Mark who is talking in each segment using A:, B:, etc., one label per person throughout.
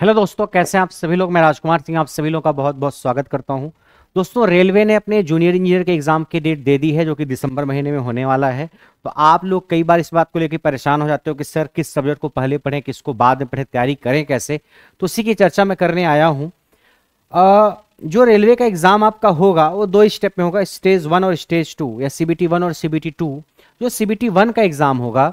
A: hello दोस्तों कैसे हैं आप सभी लोग मैं राजकुमार सिंह आप सभी लोग का बहुत बहुत स्वागत करता हूं दोस्तों रेलवे ने अपने जूनियर इंजीनियर के एग्ज़ाम की डेट दे दी है जो कि दिसंबर महीने में होने वाला है तो आप लोग कई बार इस बात को लेकर परेशान हो जाते हो कि सर किस सब्जेक्ट को पहले पढ़ें किसको बाद में पढ़ें तैयारी करें कैसे तो उसी की चर्चा मैं करने आया हूँ जो रेलवे का एग्ज़ाम आपका होगा वो दो स्टेप में होगा स्टेज वन और स्टेज टू या सी बी टी वन और सी बी टी टू जो सी बी टी वन का एग्ज़ाम होगा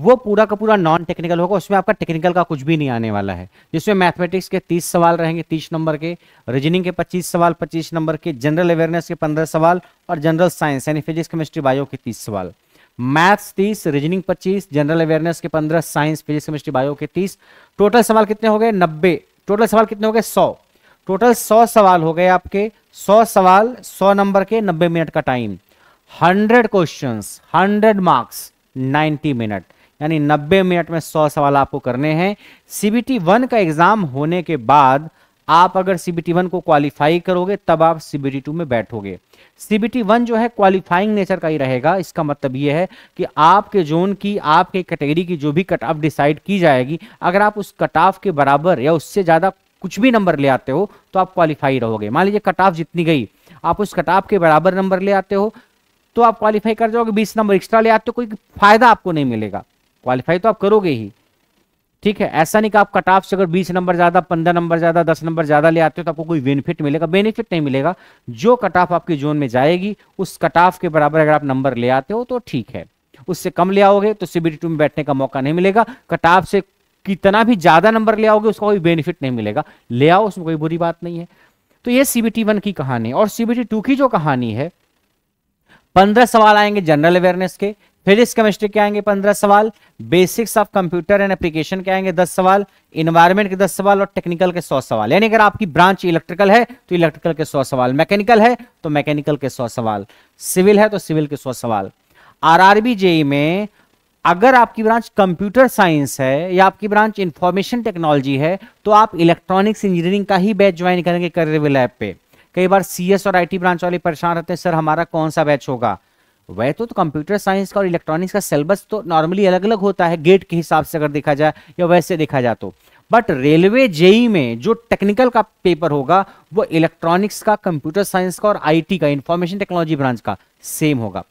A: वो पूरा का पूरा नॉन टेक्निकल होगा उसमें आपका टेक्निकल का कुछ भी नहीं आने वाला है जिसमें मैथमेटिक्स के तीस सवाल रहेंगे तीस नंबर के रीजनिंग के पच्चीस सवाल पच्चीस नंबर के जनरल अवेयरनेस के पंद्रह सवाल और जनरल साइंस यानी फिजिक्स केमिस्ट्री बायो के तीस सवाल मैथ्स तीस रीजनिंग पच्चीस जनरल अवेयरनेस के पंद्रह साइंस फिजिक्स केमिस्ट्री बायो के तीस टोटल सवाल कितने हो गए नब्बे टोटल सवाल कितने हो गए सौ टोटल सौ सवाल हो गए आपके सौ सवाल सौ नंबर के नब्बे मिनट का time hundred question hundred marks ninety minute यानी 90 मिनट में 100 सवाल आपको करने हैं सीबीटी वन का एग्जाम होने के बाद आप अगर सीबीटी वन को क्वालिफाई करोगे तब आप सीबीटी टू में बैठोगे सीबीटी वन जो है क्वालिफाइंग नेचर का ही रहेगा इसका मतलब यह है कि आपके जोन की आपके कैटेगरी की जो भी कट ऑफ डिसाइड की जाएगी अगर आप उस कट ऑफ के बराबर या उससे ज़्यादा कुछ भी नंबर ले आते हो तो आप क्वालिफाई रहोगे मान लीजिए कट ऑफ जितनी गई आप उस कट ऑफ के बराबर नंबर ले आते हो तो आप क्वालिफाई कर जाओगे बीस नंबर एक्स्ट्रा ले आते हो कोई फायदा आपको नहीं मिलेगा क्वालिफाई तो आप करोगे ही ठीक है ऐसा नहीं कि आप कट ऑफ से अगर 20 नंबर ज्यादा 15 नंबर ज्यादा 10 नंबर ज्यादा ले आते हो तो आपको कोई बेनिफिट मिलेगा बेनिफिट नहीं मिलेगा जो कट ऑफ आपकी जोन में जाएगी उस कट ऑफ के बराबर अगर आप नंबर ले आते हो तो ठीक है उससे कम ले आओगे तो सीबीटी टू में बैठने का मौका नहीं मिलेगा कट ऑफ से कितना भी ज्यादा नंबर ले आओगे उसका कोई बेनिफिट नहीं मिलेगा ले आओ उसमें कोई बुरी बात नहीं है तो ये सीबीटी वन की कहानी और सीबीटी टू की जो कहानी है पंद्रह सवाल आएंगे जनरल अवेयरनेस के फिजिक्स केमिस्ट्री के आएंगे पंद्रह सवाल basics of computer and application के आएंगे दस सवाल इन्वायरमेंट के दस सवाल और टेक्निकल के सौ सवाल यानी अगर आपकी ब्रांच इलेक्ट्रिकल है तो इलेक्ट्रिकल के सौ सवाल मैकेनिकल है तो मैकेनिकल के सौ सवाल सिविल है तो सिविल के सौ सवाल आर जेई में अगर आपकी ब्रांच कंप्यूटर साइंस है या आपकी ब्रांच इंफॉर्मेशन टेक्नोलॉजी है तो आप इलेक्ट्रॉनिक्स इंजीनियरिंग का ही बैच ज्वाइन करेंगे करियर लैब पे कई बार सीएस और आईटी ब्रांच वाले परेशान रहते हैं सर हमारा कौन सा बैच होगा वह तो, तो कंप्यूटर साइंस का और इलेक्ट्रॉनिक्स का सिलेबस तो नॉर्मली अलग अलग होता है गेट के हिसाब से अगर देखा जाए या वैसे देखा जाए तो बट रेलवे जेई में जो टेक्निकल का पेपर होगा वो इलेक्ट्रॉनिक्स का कंप्यूटर साइंस का और आईटी का इंफॉर्मेशन टेक्नोलॉजी ब्रांच का सेम होगा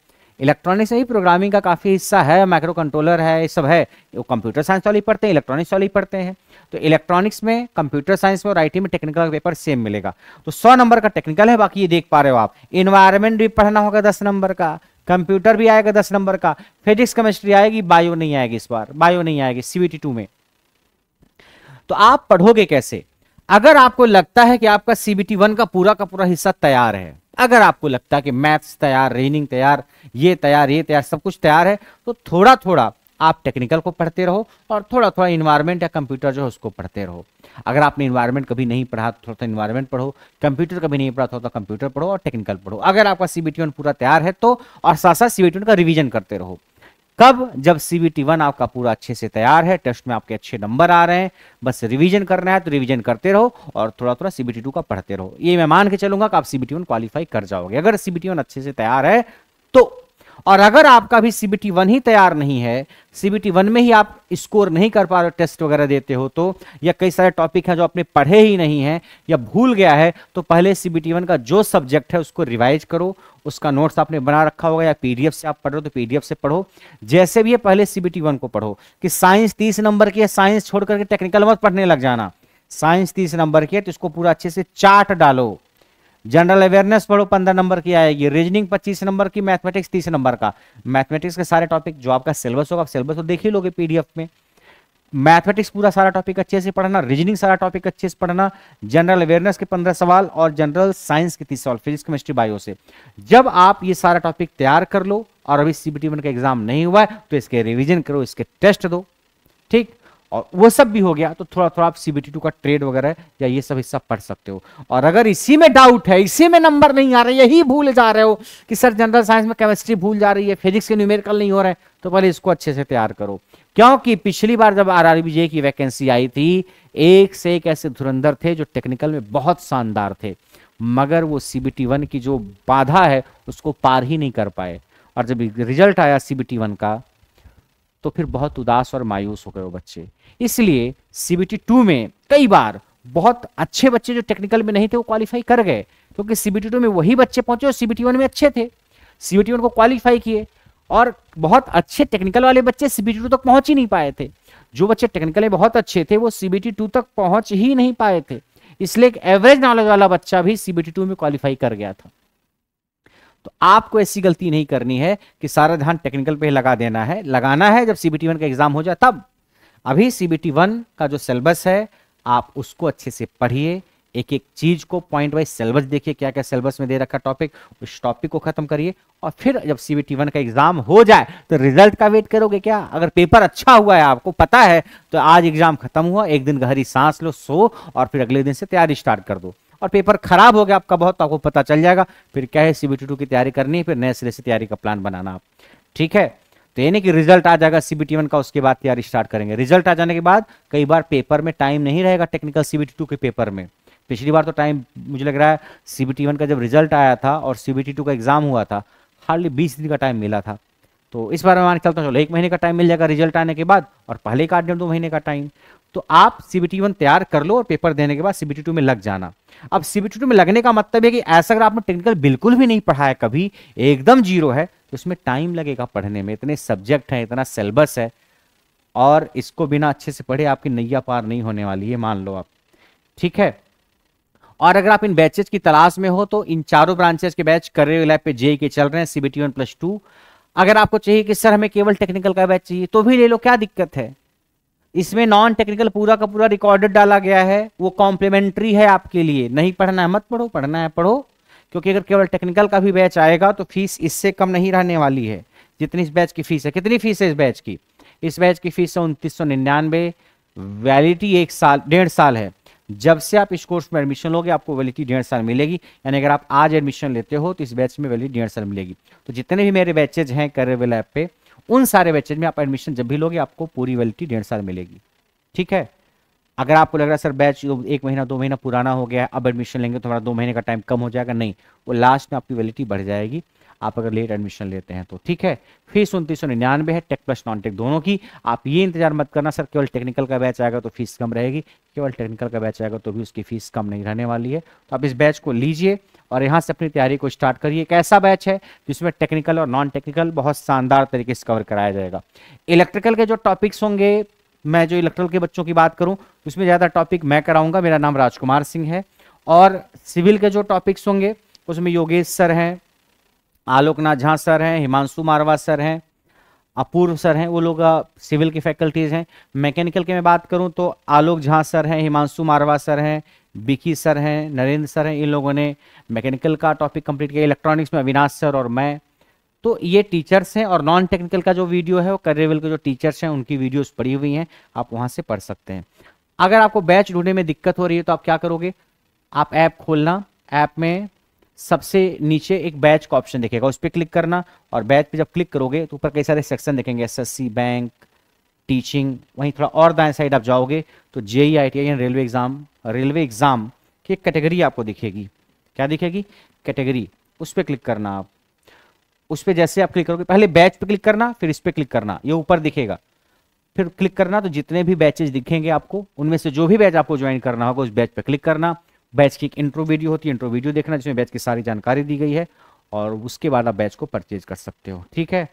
A: इलेक्ट्रॉनिक्स में प्रोग्रामिंग का काफ़ी हिस्सा है माइक्रो कंट्रोलर है ये सब है वो कंप्यूटर साइंस वाले पढ़ते हैं इलेक्ट्रॉनिक्स वाले पढ़ते हैं तो इलेक्ट्रॉनिक्स में कंप्यूटर साइंस में और आईटी में टेक्निकल का पेपर सेम मिलेगा तो सौ नंबर का टेक्निकल है बाकी ये देख पा रहे हो आप इन्वायरमेंट भी पढ़ना होगा दस नंबर का कंप्यूटर भी आएगा दस नंबर का फिजिक्स केमिस्ट्री आएगी बायो नहीं आएगी इस बार बायो नहीं आएगी सीबीटी टू में तो आप पढ़ोगे कैसे अगर आपको लगता है कि आपका सीबीटी वन का पूरा का पूरा हिस्सा तैयार है अगर आपको लगता है कि मैथ्स तैयार रीजनिंग तैयार ये तैयार ये तैयार सब कुछ तैयार है तो थोड़ा थोड़ा आप टेक्निकल को पढ़ते रहो और थोड़ा थोड़ा इन्वायरमेंट या कंप्यूटर जो है उसको पढ़ते रहो अगर आपने इन्वायरमेंट कभी नहीं पढ़ा तो थोड़ा सा इन्वायरमेंट पढ़ो कंप्यूटर कभी नहीं पढ़ा थोड़ा कंप्यूटर पढ़ो और टेक्निकल पढ़ो अगर आपका सी पूरा तैयार है तो और साथ साथ सी का रिविजन करते रहो कब जब सी बी टी वन आपका पूरा अच्छे से तैयार है टेस्ट में आपके अच्छे नंबर आ रहे हैं बस रिवीजन करना है तो रिवीजन करते रहो और थोड़ा थोड़ा सी बी टी टू का पढ़ते रहो ये मैं मान के चलूंगा कि आप C B T one qualify कर जाओगे अगर सी बी टी वन अच्छे से तैयार है तो और अगर आपका भी सीबीटी वन ही तैयार नहीं है सीबीटी वन में ही आप स्कोर नहीं कर पा रहे टेस्ट वगैरह देते हो तो या कई सारे टॉपिक हैं जो आपने पढ़े ही नहीं हैं या भूल गया है तो पहले सीबीटी वन का जो सब्जेक्ट है उसको रिवाइज करो उसका नोट्स आपने बना रखा होगा या पीडीएफ से आप पढ़ रहे हो तो पीडीएफ से पढ़ो जैसे भी है पहले सीबीटी वन को पढ़ो कि साइंस तीस नंबर की है साइंस छोड़ करके टेक्निकल मत पढ़ने लग जाना साइंस तीस नंबर की है तो इसको पूरा अच्छे से चार्ट डालो जनरल अवेयरनेस पढ़ो पंद्रह नंबर की आएगी रीजनिंग पच्चीस नंबर की मैथमेटिक्स तीस नंबर का मैथमेटिक्स के सारे टॉपिक जो आपका सिलेबस होगा सिलेबस तो देख ही लोगे पीडीएफ में मैथमेटिक्स पूरा सारा टॉपिक अच्छे से पढ़ना रीजनिंग सारा टॉपिक अच्छे से पढ़ना जनरल अवेयरनेस के पंद्रह सवाल और जनरल साइंस के तीस सवाल फिजिक्स केमिस्ट्री बायो से जब आप ये सारा टॉपिक तैयार कर लो और अभी सीबीटी वन का एग्जाम नहीं हुआ है तो इसके रिविजन करो इसके टेस्ट दो ठीक और वो सब भी हो गया तो थोड़ा थोड़ा आप सीबीटी टू का ट्रेड वगैरह या ये सब हिस्सा पढ़ सकते हो और अगर इसी में डाउट है इसी में नंबर नहीं आ रहे यही भूल जा रहे हो कि सर जनरल साइंस में केमिस्ट्री भूल जा रही है फिजिक्स के न्यूमेरिकल नहीं हो रहे तो पहले इसको अच्छे से तैयार करो क्योंकि पिछली बार जब आर की वैकेंसी आई थी एक से एक ऐसे धुरंधर थे जो टेक्निकल में बहुत शानदार थे मगर वो सी बी टी वन की जो बाधा है उसको पार ही नहीं कर पाए और जब रिजल्ट आया सी बी वन का तो फिर बहुत उदास और मायूस हो गए वो बच्चे इसलिए सीबीटी टू में कई बार बहुत अच्छे बच्चे जो टेक्निकल में नहीं थे वो क्वालिफाई कर गए क्योंकि सीबीटी टू में वही बच्चे पहुंचे और सीबीटी वन में अच्छे थे सीबीटी वन को क्वालिफाई किए और बहुत अच्छे टेक्निकल वाले बच्चे सीबीटी टू तक पहुंच ही नहीं पाए थे जो बच्चे टेक्निकल में बहुत अच्छे थे वो सीबीटी टू तक पहुंच ही नहीं पाए थे इसलिए एक एवरेज नॉलेज वाला बच्चा भी सीबीटी टू में क्वालिफाई कर गया था तो आपको ऐसी गलती नहीं करनी है कि सारा ध्यान टेक्निकल पे लगा देना है लगाना है जब सीबीटी वन का एग्जाम हो जाए तब अभी सीबीटी वन का जो सिलेबस है आप उसको अच्छे से पढ़िए एक एक चीज को पॉइंट वाइज सिलेबस देखिए क्या क्या सिलेबस में दे रखा टॉपिक उस टॉपिक को खत्म करिए और फिर जब सीबीटी वन का एग्जाम हो जाए तो रिजल्ट का वेट करोगे क्या अगर पेपर अच्छा हुआ है आपको पता है तो आज एग्जाम खत्म हुआ एक दिन गहरी सांस लो सो और फिर अगले दिन से तैयारी स्टार्ट कर दो और पेपर खराब हो गया आपका बहुत तो आपको पता चल जाएगा फिर क्या है सीबीटी टू की तैयारी करनी है फिर नए सिरे से तैयारी का प्लान बनाना आप ठीक है तो ये नहीं कि रिजल्ट आ जाएगा सीबीटी वन का उसके बाद तैयारी स्टार्ट करेंगे रिजल्ट आ जाने के बाद कई बार पेपर में टाइम नहीं रहेगा टेक्निकल सीबीटी टू के पेपर में पिछली बार तो टाइम मुझे लग रहा है सीबीटी वन का जब रिजल्ट आया था और सीबीटी टू का एग्जाम हुआ था हार्डली बीस दिन का टाइम मिला था तो इस बार मैं मान चलता हूँ चलो एक महीने का टाइम मिल जाएगा रिजल्ट आने के बाद और पहले काट दें दो महीने का टाइम तो आप सी बी तैयार कर लो और पेपर देने के बाद सी बी में लग जाना अब सी बी में लगने का मतलब है कि ऐसा अगर आपने टेक्निकल बिल्कुल भी नहीं पढ़ा है कभी एकदम जीरो है तो इसमें टाइम लगेगा पढ़ने में इतने सब्जेक्ट हैं इतना सिलेबस है और इसको बिना अच्छे से पढ़े आपकी नैया पार नहीं होने वाली है मान लो आप ठीक है और अगर आप इन बैचेज की तलाश में हो तो इन चारों ब्रांचेज के बैच कर रहे हो लैब पे जे के चल रहे हैं सीबीटी वन प्लस टू अगर आपको चाहिए कि सर हमें केवल टेक्निकल का बैच चाहिए तो भी ले लो क्या दिक्कत है इसमें नॉन टेक्निकल पूरा का पूरा रिकॉर्डेड डाला गया है वो कॉम्प्लीमेंट्री है आपके लिए नहीं पढ़ना है मत पढ़ो पढ़ना है पढ़ो क्योंकि अगर केवल टेक्निकल का भी बैच आएगा तो फीस इससे कम नहीं रहने वाली है जितनी इस बैच की फीस है कितनी फीस है इस बैच की इस बैच की फीस है उनतीस सौ निन्यानवे वैलिडिटी एक साल डेढ़ साल है जब से आप इस कोर्स में एडमिशन लोगे आपको वैलिडिटी डेढ़ साल मिलेगी यानी अगर आप आज एडमिशन लेते हो तो इस बैच में वैलिडिटी डेढ़ साल मिलेगी तो जितने भी मेरे बैचेज हैं करेवेल ऐप पे उन सारे बैचेज में आप एडमिशन जब भी लोगे आपको पूरी वैलिडिटी डेढ़ साल मिलेगी ठीक है अगर आपको लग रहा है सर बैच एक महीना दो महीना पुराना हो गया है अब एडमिशन लेंगे तो हमारा दो महीने का टाइम कम हो जाएगा नहीं वो लास्ट में आपकी वैलिडिटी बढ़ जाएगी आप अगर लेट एडमिशन लेते हैं तो ठीक है फीस उनतीस सौ निन्यानवे है टेक प्लस नॉन टेक दोनों की आप ये इंतजार मत करना सर केवल टेक्निकल का बैच आएगा तो फीस कम रहेगी केवल टेक्निकल का बैच आएगा तो भी उसकी फीस कम नहीं रहने वाली है तो आप इस बैच को लीजिए और यहाँ से अपनी तैयारी को स्टार्ट करिए एक ऐसा बैच है जिसमें टेक्निकल और नॉन टेक्निकल बहुत शानदार तरीके से कवर कराया जाएगा इलेक्ट्रिकल के जो टॉपिक्स होंगे मैं जो इलेक्ट्रिकल के बच्चों की बात करूँ उसमें ज़्यादा टॉपिक मैं कराऊंगा मेरा नाम राजकुमार सिंह है और सिविल के जो टॉपिक्स होंगे उसमें योगेश सर हैं आलोकनाथ झा सर हैं हिमांशु मारवा सर हैं अपूर्व सर हैं वो लोग सिविल की फैकल्टीज हैं मैकेनिकल की मैं बात करूं तो आलोक झा सर हैं हिमांशु मारवा सर हैं बिकी सर हैं नरेंद्र सर हैं इन लोगों ने मैकेनिकल का टॉपिक कंप्लीट किया इलेक्ट्रॉनिक्स में अविनाश सर और मैं तो ये टीचर्स हैं और नॉन टेक्निकल का जो वीडियो है वो करेवल के जो टीचर्स हैं उनकी वीडियोस पड़ी हुई हैं आप वहाँ से पढ़ सकते हैं अगर आपको बैच ढूंढने में दिक्कत हो रही है तो आप क्या करोगे आप ऐप खोलना ऐप में सबसे नीचे एक बैच का ऑप्शन दिखेगा उस पर क्लिक करना और बैच पे जब क्लिक करोगे तो ऊपर कई सारे सेक्शन दिखेंगे एसएससी बैंक टीचिंग वहीं थोड़ा और दाएं साइड आप जाओगे तो JE I T railway exam railway exam की एक कैटेगरी आपको दिखेगी क्या दिखेगी कैटेगरी उस पर क्लिक करना आप उस पर जैसे आप क्लिक करोगे पहले बैच पे क्लिक करना फिर इस पर क्लिक करना ये ऊपर दिखेगा फिर क्लिक करना तो जितने भी बैचेज दिखेंगे आपको उनमें से जो भी बैच आपको ज्वाइन करना होगा उस बैच पर क्लिक करना बैच की एक इंट्रो वीडियो होती है इंट्रो वीडियो देखना जिसमें बैच की सारी जानकारी दी गई है और उसके बाद आप बैच को परचेज कर सकते हो ठीक है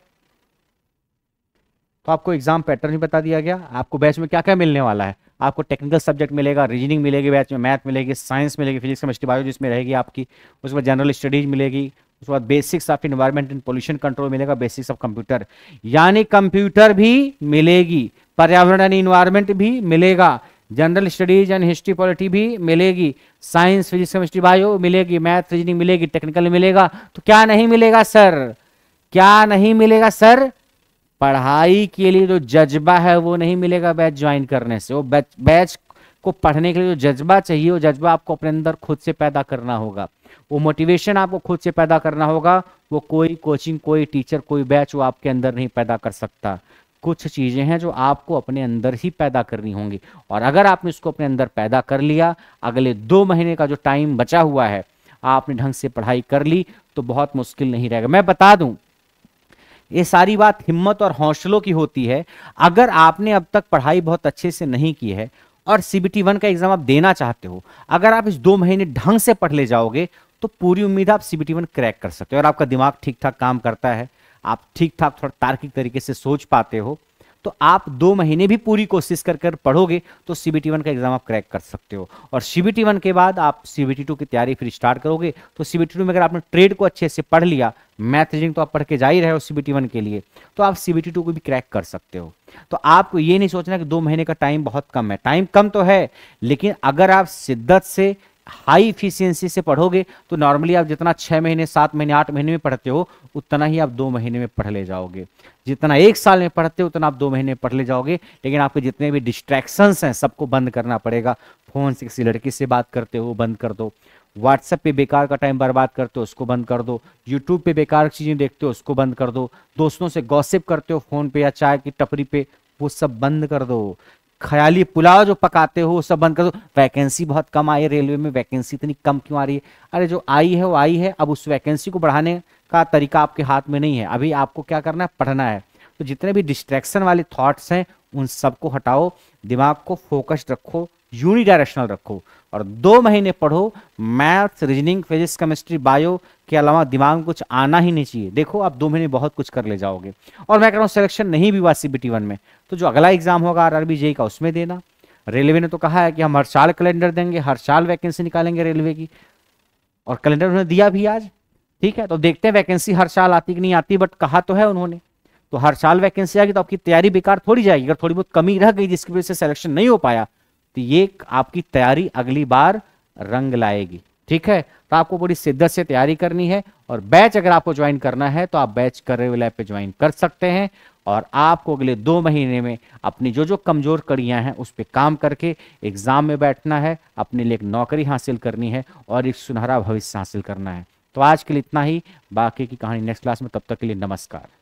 A: तो आपको एग्जाम पैटर्न भी बता दिया गया आपको बैच में क्या क्या मिलने वाला है आपको टेक्निकल सब्जेक्ट मिलेगा रीजनिंग मिलेगी बैच में मैथ मिलेगी साइंस मिलेगी फिजिक्स केमिस्ट्री बायो जिसमें रहेगी आपकी उसके बाद जनरल स्टडीज मिलेगी उसके बाद basics of environment and pollution control मिलेगा बेसिक्स ऑफ कंप्यूटर यानी कंप्यूटर भी मिलेगी पर्यावरण एंड इन्वायरमेंट भी मिलेगा general studies and history polity भी मिलेगी साइंस फिजिक्स केमिस्ट्री बायो मिलेगी मैथ रीजनिंग मिलेगी टेक्निकल मिलेगा तो क्या नहीं मिलेगा सर क्या नहीं मिलेगा सर पढ़ाई के लिए जो जज्बा है वो नहीं मिलेगा बैच ज्वाइन करने से वो बैच बैच को पढ़ने के लिए जो जज्बा चाहिए वो जज्बा आपको अपने अंदर खुद से पैदा करना होगा वो मोटिवेशन आपको खुद से पैदा करना होगा वो कोई कोचिंग कोई टीचर कोई बैच वो आपके अंदर नहीं पैदा कर सकता कुछ चीज़ें हैं जो आपको अपने अंदर ही पैदा करनी होंगी और अगर आपने इसको अपने अंदर पैदा कर लिया अगले दो महीने का जो टाइम बचा हुआ है आपने ढंग से पढ़ाई कर ली तो बहुत मुश्किल नहीं रहेगा मैं बता दूं ये सारी बात हिम्मत और हौसलों की होती है अगर आपने अब तक पढ़ाई बहुत अच्छे से नहीं की है और सी बी टी वन का एग्जाम आप देना चाहते हो अगर आप इस दो महीने ढंग से पढ़ ले जाओगे तो पूरी उम्मीद आप C B T one crack कर सकते हो और आपका दिमाग ठीक ठाक काम करता है आप ठीक ठाक थोड़ा तार्किक तरीके से सोच पाते हो तो आप दो महीने भी पूरी कोशिश कर कर पढ़ोगे तो सी बी टी वन का एग्जाम आप क्रैक कर सकते हो और सी बी टी वन के बाद आप सी बी टी टू की तैयारी फिर स्टार्ट करोगे तो सी बी टी टू में अगर आपने ट्रेड को अच्छे से पढ़ लिया मैथ रीजनिंग तो आप पढ़ के जा ही रहे हो सी बी टी वन के लिए तो आप सी बी टी टू को भी क्रैक कर सकते हो तो आपको ये नहीं सोचना कि दो महीने का टाइम बहुत कम है टाइम कम तो है लेकिन अगर आप शिद्दत से हाई इफिशियंसी से पढ़ोगे तो नॉर्मली आप जितना छः महीने सात महीने आठ महीने में पढ़ते हो उतना ही आप दो महीने में पढ़ ले जाओगे जितना एक साल में पढ़ते हो उतना आप दो महीने में पढ़ ले जाओगे लेकिन आपके जितने भी डिस्ट्रैक्शंस हैं सबको बंद करना पड़ेगा फ़ोन से किसी लड़की से बात करते हो बंद कर दो व्हाट्सएप पे बेकार का टाइम बर्बाद करते हो उसको बंद कर दो यूट्यूब पे बेकार चीज़ें देखते हो उसको बंद कर दो दोस्तों से गॉसिप करते हो फ़ोन पे या चाय की टपरी पे वो सब बंद कर दो ख्याली पुलाव जो पकाते हो सब बंद कर दो वैकेंसी बहुत कम आई है रेलवे में वैकेंसी इतनी कम क्यों आ रही है अरे जो आई है वो आई है अब उस वैकेंसी को बढ़ाने का तरीका आपके हाथ में नहीं है अभी आपको क्या करना है पढ़ना है तो जितने भी डिस्ट्रैक्शन वाले थॉट्स हैं उन सबको हटाओ दिमाग को फोकस्ड रखो यूनिडायरेक्शनल रखो और दो महीने पढ़ो maths reasoning physics chemistry bio के अलावा दिमाग में कुछ आना ही नहीं चाहिए देखो आप दो महीने बहुत कुछ कर ले जाओगे और मैं कह रहा हूँ सिलेक्शन नहीं भी हुआ सी बी में तो जो अगला एग्जाम होगा आर आरबी e e का उसमें देना रेलवे ने तो कहा है कि हम हर साल कैलेंडर देंगे हर साल वैकेंसी निकालेंगे रेलवे की और कैलेंडर उन्होंने दिया भी आज ठीक है तो देखते हैं वैकेंसी हर साल आती कि नहीं आती बट कहा तो है उन्होंने तो हर साल वैकेंसी आएगी तो आपकी तैयारी बेकार थोड़ी जाएगी अगर थोड़ी बहुत कमी रह गई जिसकी वजह से सिलेक्शन नहीं हो पाया तो ये आपकी तैयारी अगली बार रंग लाएगी ठीक है तो आपको पूरी शिद्दत से तैयारी करनी है और बैच अगर आपको ज्वाइन करना है तो आप बैच करेव लैब पे ज्वाइन कर सकते हैं और आपको अगले दो महीने में अपनी जो जो कमज़ोर कड़ियां हैं उस पर काम करके एग्ज़ाम में बैठना है अपने लिए एक नौकरी हासिल करनी है और एक सुनहरा भविष्य हासिल करना है तो आज के लिए इतना ही बाकी की कहानी नेक्स्ट क्लास में तब तक के लिए नमस्कार